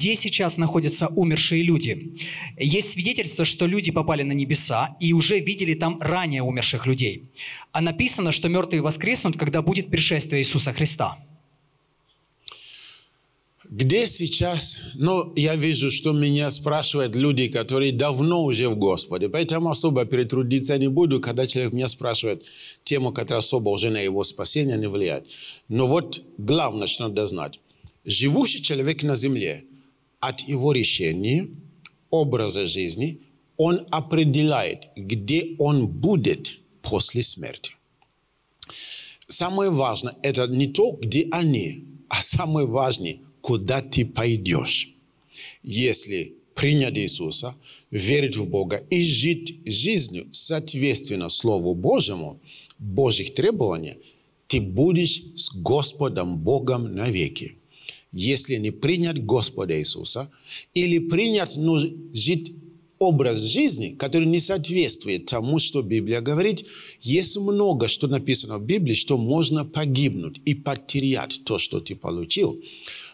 где сейчас находятся умершие люди. Есть свидетельство, что люди попали на небеса и уже видели там ранее умерших людей. А написано, что мертвые воскреснут, когда будет пришествие Иисуса Христа. Где сейчас? Ну, я вижу, что меня спрашивают люди, которые давно уже в Господе. Поэтому особо перетрудиться не буду, когда человек меня спрашивает тему, которая особо уже на его спасение не влияет. Но вот главное, что надо знать. Живущий человек на земле от его решения, образа жизни, он определяет, где он будет после смерти. Самое важное – это не то, где они, а самое важное – куда ты пойдешь. Если принять Иисуса, верить в Бога и жить жизнью соответственно Слову Божьему, Божьих требований, ты будешь с Господом Богом навеки если не принять Господа Иисуса или принять ну, жить образ жизни, который не соответствует тому, что Библия говорит. Есть много, что написано в Библии, что можно погибнуть и потерять то, что ты получил.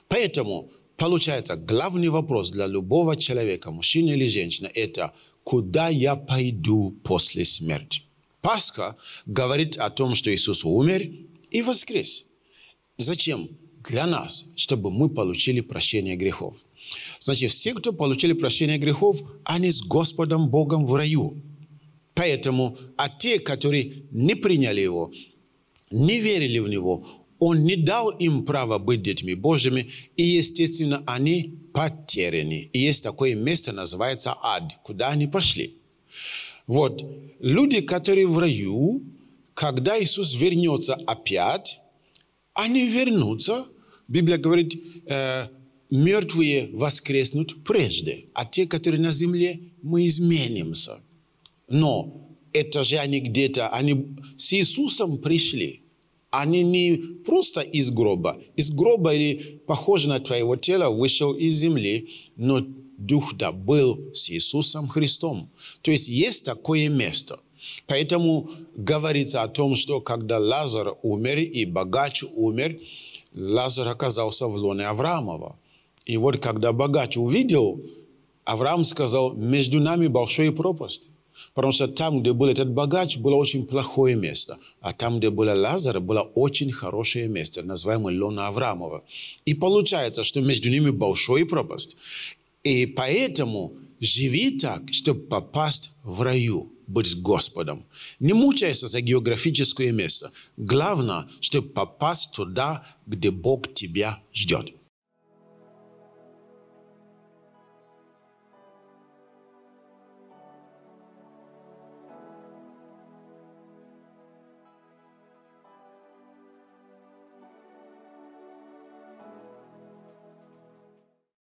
Поэтому получается главный вопрос для любого человека, мужчины или женщины, это куда я пойду после смерти. Пасха говорит о том, что Иисус умер и воскрес. Зачем? для нас, чтобы мы получили прощение грехов. Значит, все, кто получили прощение грехов, они с Господом Богом в раю. Поэтому, а те, которые не приняли его, не верили в него, он не дал им права быть детьми Божьими, и, естественно, они потеряны. И есть такое место, называется ад, куда они пошли. Вот, люди, которые в раю, когда Иисус вернется опять, они вернутся Библия говорит, э, мертвые воскреснут прежде, а те, которые на земле, мы изменимся. Но это же они где-то, они с Иисусом пришли. Они не просто из гроба. Из гроба или похоже на твоего тела вышел из земли, но Дух-то был с Иисусом Христом. То есть есть такое место. Поэтому говорится о том, что когда Лазар умер и богач умер, Лазарь оказался в лоне Авраамова. И вот когда богач увидел, Авраам сказал, между нами большая пропасть. Потому что там, где был этот богач, было очень плохое место. А там, где был Лазарь, было очень хорошее место, называемое Лона Авраамова. И получается, что между ними большая пропасть. И поэтому живи так, чтобы попасть в раю быть с Господом. Не мучайся за географическое место. Главное, чтобы попасть туда, где Бог тебя ждет.